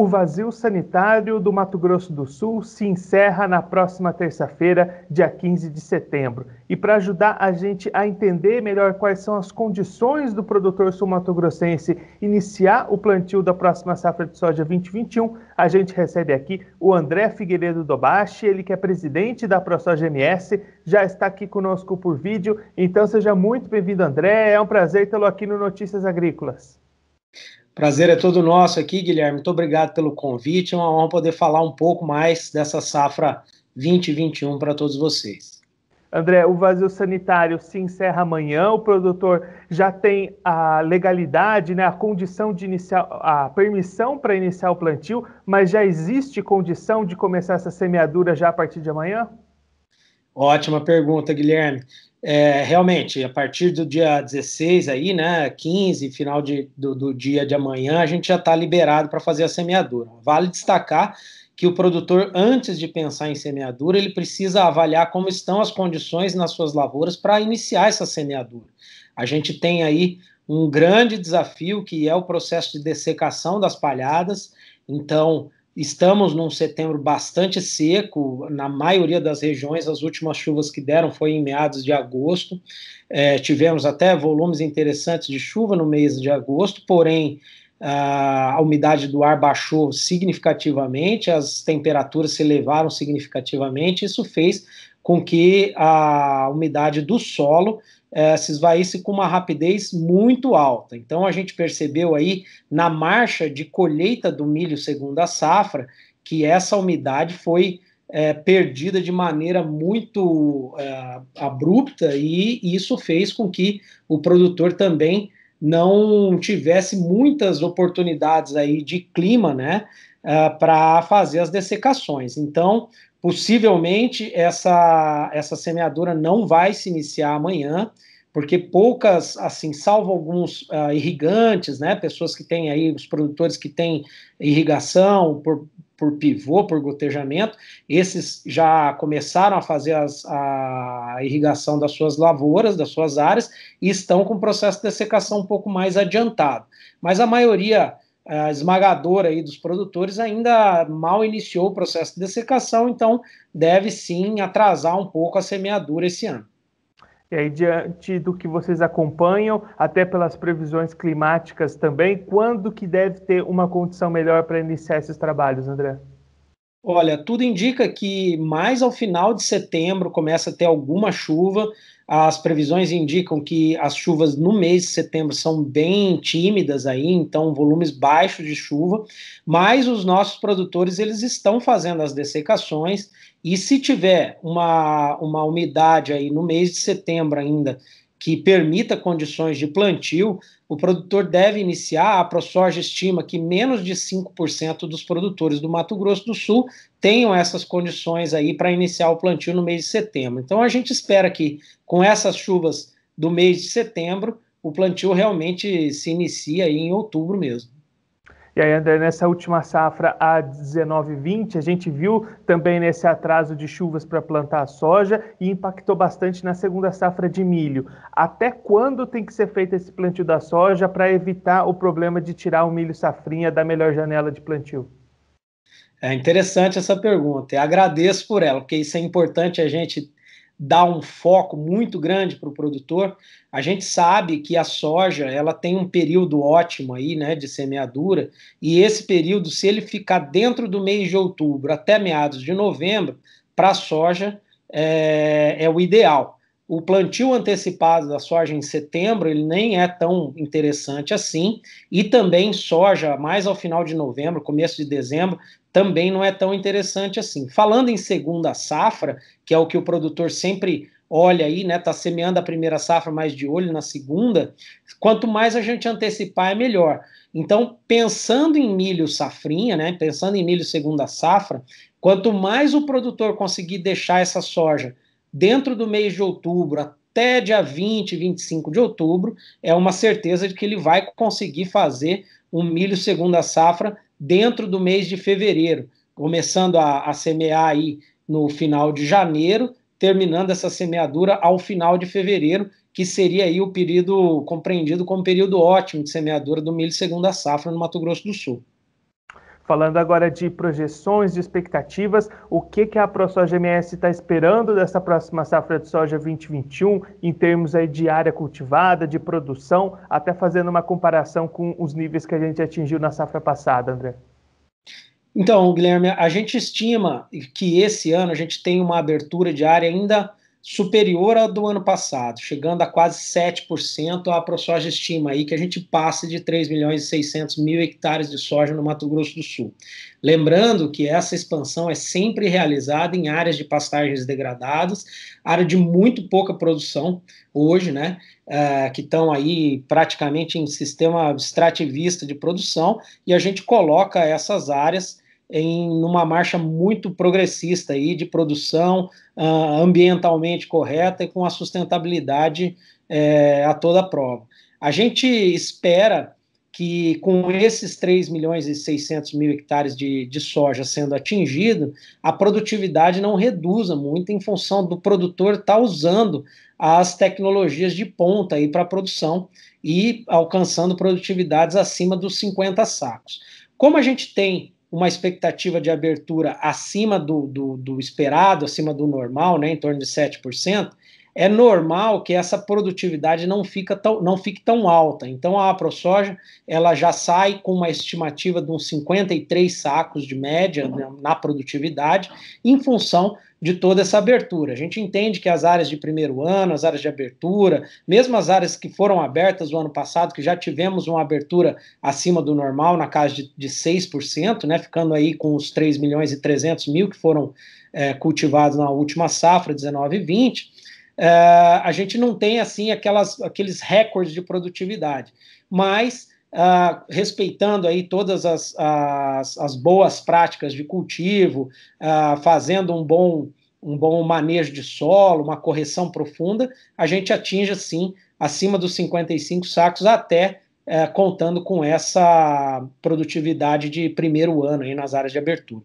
O vazio sanitário do Mato Grosso do Sul se encerra na próxima terça-feira, dia 15 de setembro. E para ajudar a gente a entender melhor quais são as condições do produtor sul-mato-grossense iniciar o plantio da próxima safra de soja 2021, a gente recebe aqui o André Figueiredo Dobashi, ele que é presidente da ProSoja MS, já está aqui conosco por vídeo. Então seja muito bem-vindo, André. É um prazer tê-lo aqui no Notícias Agrícolas. Prazer é todo nosso aqui, Guilherme. Muito obrigado pelo convite. É uma honra poder falar um pouco mais dessa safra 2021 para todos vocês. André, o vazio sanitário se encerra amanhã. O produtor já tem a legalidade, né, a condição de iniciar, a permissão para iniciar o plantio, mas já existe condição de começar essa semeadura já a partir de amanhã? Ótima pergunta, Guilherme. É, realmente, a partir do dia 16 aí, né, 15, final de, do, do dia de amanhã, a gente já está liberado para fazer a semeadura. Vale destacar que o produtor, antes de pensar em semeadura, ele precisa avaliar como estão as condições nas suas lavouras para iniciar essa semeadura. A gente tem aí um grande desafio que é o processo de dessecação das palhadas. Então, Estamos num setembro bastante seco, na maioria das regiões, as últimas chuvas que deram foi em meados de agosto. É, tivemos até volumes interessantes de chuva no mês de agosto, porém a umidade do ar baixou significativamente, as temperaturas se elevaram significativamente, isso fez com que a umidade do solo é, se esvaísse com uma rapidez muito alta. Então a gente percebeu aí na marcha de colheita do milho segundo a safra que essa umidade foi é, perdida de maneira muito é, abrupta e isso fez com que o produtor também não tivesse muitas oportunidades aí de clima, né, é, para fazer as dessecações. Então, Possivelmente essa, essa semeadura não vai se iniciar amanhã, porque poucas, assim, salvo alguns uh, irrigantes, né, pessoas que têm aí, os produtores que têm irrigação por, por pivô, por gotejamento, esses já começaram a fazer as, a irrigação das suas lavouras, das suas áreas, e estão com o processo de secação um pouco mais adiantado. Mas a maioria uh, esmagadora aí dos produtores, ainda mal iniciou o processo de dessecação, então deve sim atrasar um pouco a semeadura esse ano. E aí, diante do que vocês acompanham, até pelas previsões climáticas também, quando que deve ter uma condição melhor para iniciar esses trabalhos, André? Olha, tudo indica que mais ao final de setembro começa a ter alguma chuva. As previsões indicam que as chuvas no mês de setembro são bem tímidas aí, então volumes baixos de chuva, mas os nossos produtores eles estão fazendo as dessecações e se tiver uma, uma umidade aí no mês de setembro ainda que permita condições de plantio, o produtor deve iniciar. A ProSoja estima que menos de 5% dos produtores do Mato Grosso do Sul tenham essas condições aí para iniciar o plantio no mês de setembro. Então a gente espera que com essas chuvas do mês de setembro, o plantio realmente se inicie aí em outubro mesmo. E aí, André, nessa última safra a 19/20, a gente viu também nesse atraso de chuvas para plantar soja e impactou bastante na segunda safra de milho. Até quando tem que ser feito esse plantio da soja para evitar o problema de tirar o milho safrinha da melhor janela de plantio? É interessante essa pergunta e agradeço por ela, porque isso é importante a gente dá um foco muito grande para o produtor. A gente sabe que a soja ela tem um período ótimo aí, né, de semeadura, e esse período, se ele ficar dentro do mês de outubro até meados de novembro, para a soja é, é o ideal. O plantio antecipado da soja em setembro ele nem é tão interessante assim, e também soja mais ao final de novembro, começo de dezembro, também não é tão interessante assim. Falando em segunda safra, que é o que o produtor sempre olha aí, né, tá semeando a primeira safra mais de olho na segunda, quanto mais a gente antecipar é melhor. Então, pensando em milho safrinha, né, pensando em milho segunda safra, quanto mais o produtor conseguir deixar essa soja dentro do mês de outubro até dia 20, 25 de outubro, é uma certeza de que ele vai conseguir fazer um milho segunda safra dentro do mês de fevereiro, começando a, a semear aí no final de janeiro, terminando essa semeadura ao final de fevereiro, que seria aí o período compreendido como período ótimo de semeadura do milho segunda safra no Mato Grosso do Sul. Falando agora de projeções, de expectativas, o que, que a ProSoja-MS está esperando dessa próxima safra de soja 2021 em termos aí de área cultivada, de produção, até fazendo uma comparação com os níveis que a gente atingiu na safra passada, André? Então, Guilherme, a gente estima que esse ano a gente tem uma abertura de área ainda superior à do ano passado, chegando a quase 7%. A ProSoja estima aí que a gente passe de 3 milhões e 600 mil hectares de soja no Mato Grosso do Sul. Lembrando que essa expansão é sempre realizada em áreas de pastagens degradadas, área de muito pouca produção hoje, né? Ah, que estão aí praticamente em sistema extrativista de produção, e a gente coloca essas áreas em numa marcha muito progressista aí de produção uh, ambientalmente correta e com a sustentabilidade é, a toda a prova. A gente espera que com esses 3 milhões e 600 mil hectares de, de soja sendo atingido, a produtividade não reduza muito em função do produtor estar tá usando as tecnologias de ponta aí para produção e alcançando produtividades acima dos 50 sacos. Como a gente tem uma expectativa de abertura acima do, do, do, esperado, acima do normal, né, em torno de 7%, é normal que essa produtividade não, fica tão, não fique tão alta. Então, a AproSoja ela já sai com uma estimativa de uns 53 sacos de média né, na produtividade, em função de toda essa abertura. A gente entende que as áreas de primeiro ano, as áreas de abertura, mesmo as áreas que foram abertas no ano passado, que já tivemos uma abertura acima do normal, na casa de, de 6%, né, ficando aí com os 3 milhões e 300 mil que foram é, cultivados na última safra, 19 e 20, é, a gente não tem, assim, aquelas, aqueles recordes de produtividade. Mas Uh, respeitando aí todas as, as, as, boas práticas de cultivo, uh, fazendo um bom, um bom manejo de solo, uma correção profunda, a gente atinge, sim, acima dos 55 sacos, até eh, contando com essa produtividade de primeiro ano aí nas áreas de abertura.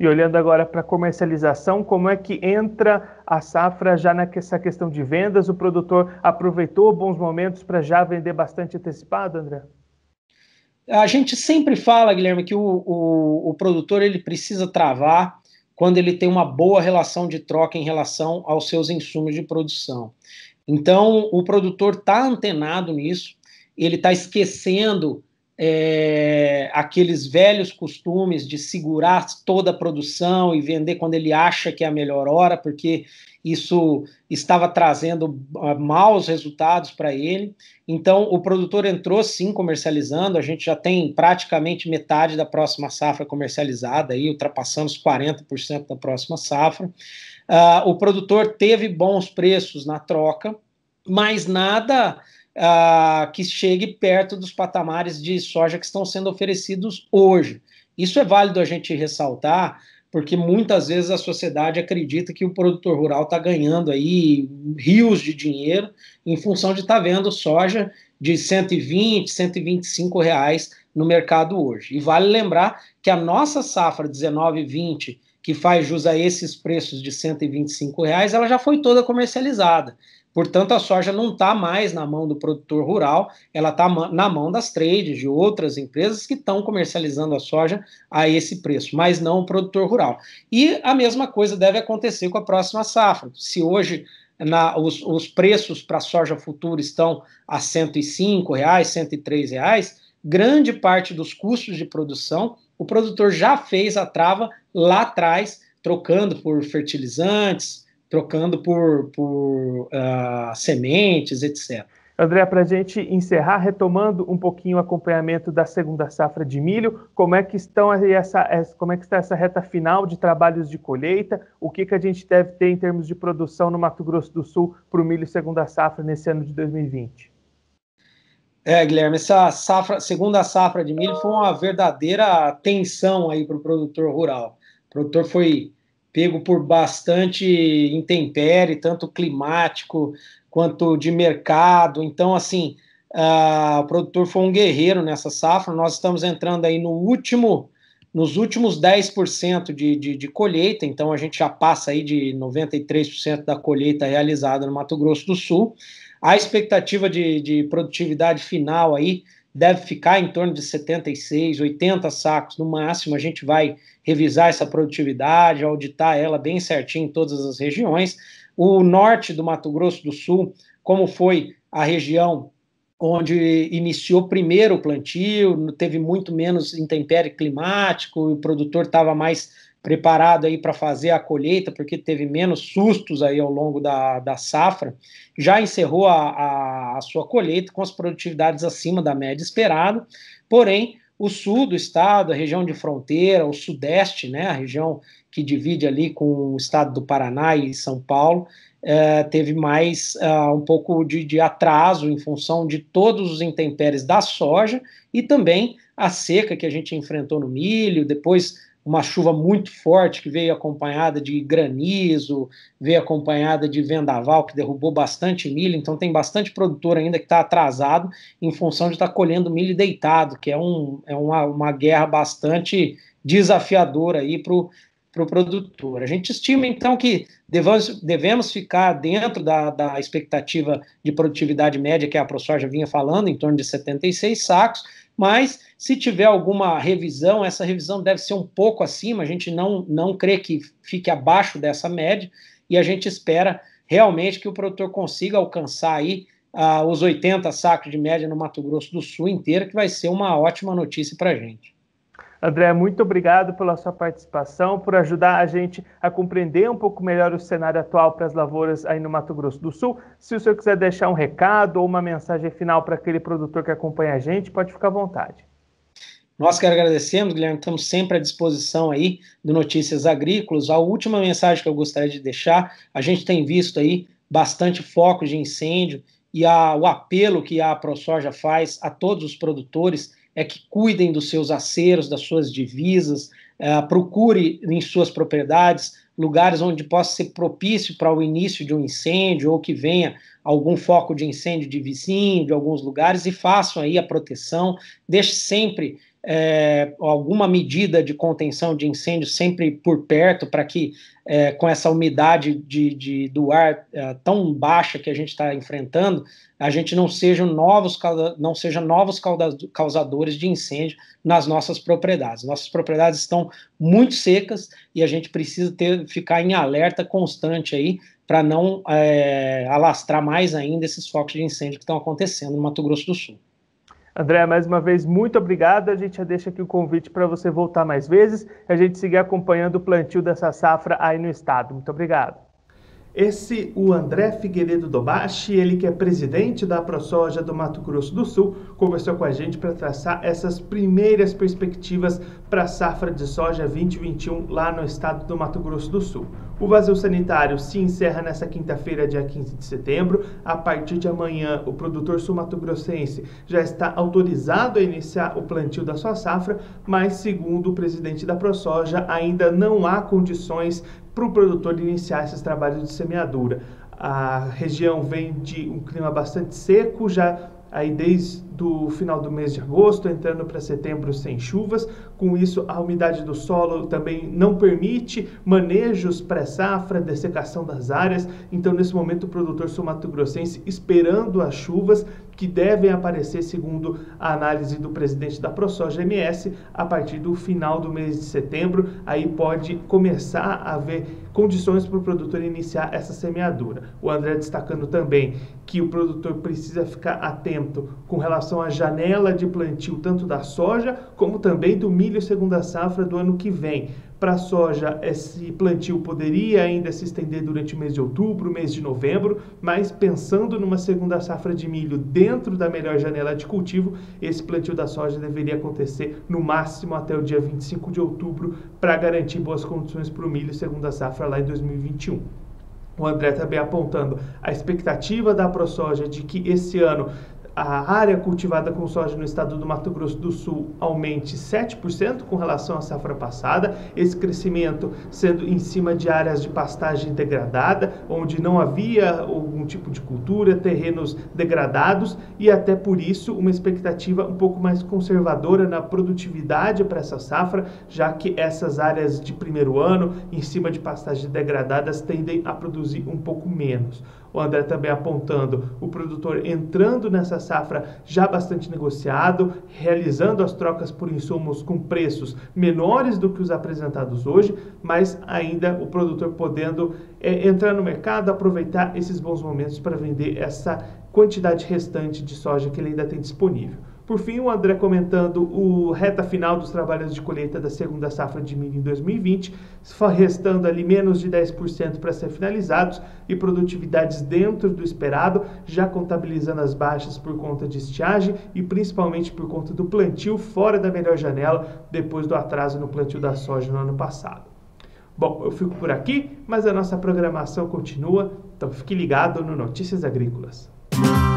E olhando agora para comercialização, como é que entra a safra já nessa questão de vendas? O produtor aproveitou bons momentos para já vender bastante antecipado, André? A gente sempre fala, Guilherme, que o, o, o produtor ele precisa travar quando ele tem uma boa relação de troca em relação aos seus insumos de produção. Então, o produtor está antenado nisso, ele está esquecendo é, aqueles velhos costumes de segurar toda a produção e vender quando ele acha que é a melhor hora, porque isso estava trazendo ah, maus resultados para ele. Então, o produtor entrou sim comercializando, a gente já tem praticamente metade da próxima safra comercializada, aí os 40% da próxima safra. Uh, o produtor teve bons preços na troca, mas nada ah, que chegue perto dos patamares de soja que estão sendo oferecidos hoje. Isso é válido a gente ressaltar, porque muitas vezes a sociedade acredita que o produtor rural está ganhando aí rios de dinheiro em função de estar tá vendo soja de 120, 125 reais no mercado hoje. E vale lembrar que a nossa safra 19 20 que faz jus a esses preços de 125 reais, ela já foi toda comercializada. Portanto, a soja não está mais na mão do produtor rural, ela está na mão das trades, de outras empresas que estão comercializando a soja a esse preço, mas não o produtor rural. E a mesma coisa deve acontecer com a próxima safra. Se hoje na, os, os, preços para soja futura estão a R$ 105, reais, 103, reais, grande parte dos custos de produção o produtor já fez a trava lá atrás, trocando por fertilizantes, trocando por, por uh, sementes, etc. André, para a gente encerrar, retomando um pouquinho o acompanhamento da segunda safra de milho, como é que estão essa, como é que está essa reta final de trabalhos de colheita? O que, que a gente deve ter em termos de produção no Mato Grosso do Sul para o milho segunda safra nesse ano de 2020? É, Guilherme, essa safra, segunda safra de milho foi uma verdadeira tensão aí para o produtor rural. O produtor foi pego por bastante intempérie, tanto climático quanto de mercado. Então, assim, uh, o produtor foi um guerreiro nessa safra. Nós estamos entrando aí no último, nos últimos 10% de, de, de colheita, então a gente já passa aí de 93% da colheita realizada no Mato Grosso do Sul. A expectativa de, de produtividade final aí deve ficar em torno de 76, 80 sacos no máximo. A gente vai revisar essa produtividade, auditar ela bem certinho em todas as regiões. O norte do Mato Grosso do Sul, como foi a região onde iniciou primeiro o plantio, teve muito menos intempério climático, o produtor estava mais preparado aí para fazer a colheita, porque teve menos sustos aí ao longo da, da safra, já encerrou a, a a sua colheita com as produtividades acima da média esperada, porém, o sul do estado, a região de fronteira, o sudeste, né, a região que divide ali com o estado do Paraná e São Paulo, é, teve mais é, um pouco de, de atraso em função de todos os intempéries da soja e também a seca que a gente enfrentou no milho, depois uma chuva muito forte que veio acompanhada de granizo, veio acompanhada de vendaval que derrubou bastante milho, então tem bastante produtor ainda que está atrasado em função de estar tá colhendo milho deitado, que é, um, é uma, uma guerra bastante desafiadora aí para o para o produtor. A gente estima, então, que devemos, devemos ficar dentro da, da expectativa de produtividade média que a ProSoja vinha falando, em torno de 76 sacos, mas se tiver alguma revisão, essa revisão deve ser um pouco acima, a gente não, não crê que fique abaixo dessa média, e a gente espera realmente que o produtor consiga alcançar aí ah, os 80 sacos de média no Mato Grosso do Sul inteiro, que vai ser uma ótima notícia para a gente. André, muito obrigado pela sua participação, por ajudar a gente a compreender um pouco melhor o cenário atual para as lavouras aí no Mato Grosso do Sul. Se o senhor quiser deixar um recado ou uma mensagem final para aquele produtor que acompanha a gente, pode ficar à vontade. Nós que agradecemos, Guilherme, estamos sempre à disposição aí do Notícias Agrícolas. A última mensagem que eu gostaria de deixar, a gente tem visto aí bastante foco de incêndio e a, o apelo que a ProSoja faz a todos os produtores é que cuidem dos seus aceros, das suas divisas, é, procure em suas propriedades lugares onde possa ser propício para o início de um incêndio ou que venha algum foco de incêndio de vizinho, de alguns lugares, e façam aí a proteção. Deixe sempre é, alguma medida de contenção de incêndio sempre por perto, para que é, com essa umidade de, de do ar é, tão baixa que a gente está enfrentando, a gente não seja novos, não seja novos causadores de incêndio nas nossas propriedades. Nossas propriedades estão muito secas e a gente precisa ter, ficar em alerta constante aí para não é, alastrar mais ainda esses focos de incêndio que estão acontecendo no Mato Grosso do Sul. André, mais uma vez, muito obrigado. A gente já deixa aqui o convite para você voltar mais vezes e a gente seguir acompanhando o plantio dessa safra aí no estado. Muito obrigado. Esse, o André Figueiredo Dobashi, ele que é presidente da ProSoja do Mato Grosso do Sul, conversou com a gente para traçar essas primeiras perspectivas para a safra de soja 2021 lá no estado do Mato Grosso do Sul. O vazio sanitário se encerra nesta quinta-feira, dia 15 de setembro. A partir de amanhã, o produtor sumatogrossense já está autorizado a iniciar o plantio da sua safra, mas, segundo o presidente da ProSoja, ainda não há condições para o produtor iniciar esses trabalhos de semeadura. A região vem de um clima bastante seco, já aí desde do final do mês de agosto, entrando para setembro sem chuvas. Com isso, a umidade do solo também não permite manejos pré-safra, dessecação das áreas. Então, nesse momento, o produtor sul grossense esperando as chuvas que devem aparecer, segundo a análise do presidente da ProSoja MS, a partir do final do mês de setembro. Aí pode começar a haver condições para o produtor iniciar essa semeadura. O André destacando também que o produtor precisa ficar atento com relação relação à janela de plantio tanto da soja como também do milho segunda safra do ano que vem. Para a soja, esse plantio poderia ainda se estender durante o mês de outubro, mês de novembro, mas pensando numa segunda safra de milho dentro da melhor janela de cultivo, esse plantio da soja deveria acontecer no máximo até o dia 25 de outubro para garantir boas condições para o milho segunda safra lá em 2021. O André também tá apontando a expectativa da ProSoja de que esse ano a área cultivada com soja no estado do Mato Grosso do Sul aumente 7% com relação à safra passada, esse crescimento sendo em cima de áreas de pastagem degradada, onde não havia algum tipo de cultura, terrenos degradados e até por isso uma expectativa um pouco mais conservadora na produtividade para essa safra, já que essas áreas de primeiro ano em cima de pastagens degradadas tendem a produzir um pouco menos o André também apontando o produtor entrando nessa safra já bastante negociado, realizando as trocas por insumos com preços menores do que os apresentados hoje, mas ainda o produtor podendo é, entrar no mercado, aproveitar esses bons momentos para vender essa quantidade restante de soja que ele ainda tem disponível. Por fim, o André comentando o reta final dos trabalhos de colheita da segunda safra de milho em 2020, restando ali menos de 10% para ser finalizados e produtividades dentro do esperado, já contabilizando as baixas por conta de estiagem e principalmente por conta do plantio fora da melhor janela depois do atraso no plantio da soja no ano passado. Bom, eu fico por aqui, mas a nossa programação continua, então fique ligado no Notícias Agrícolas. Música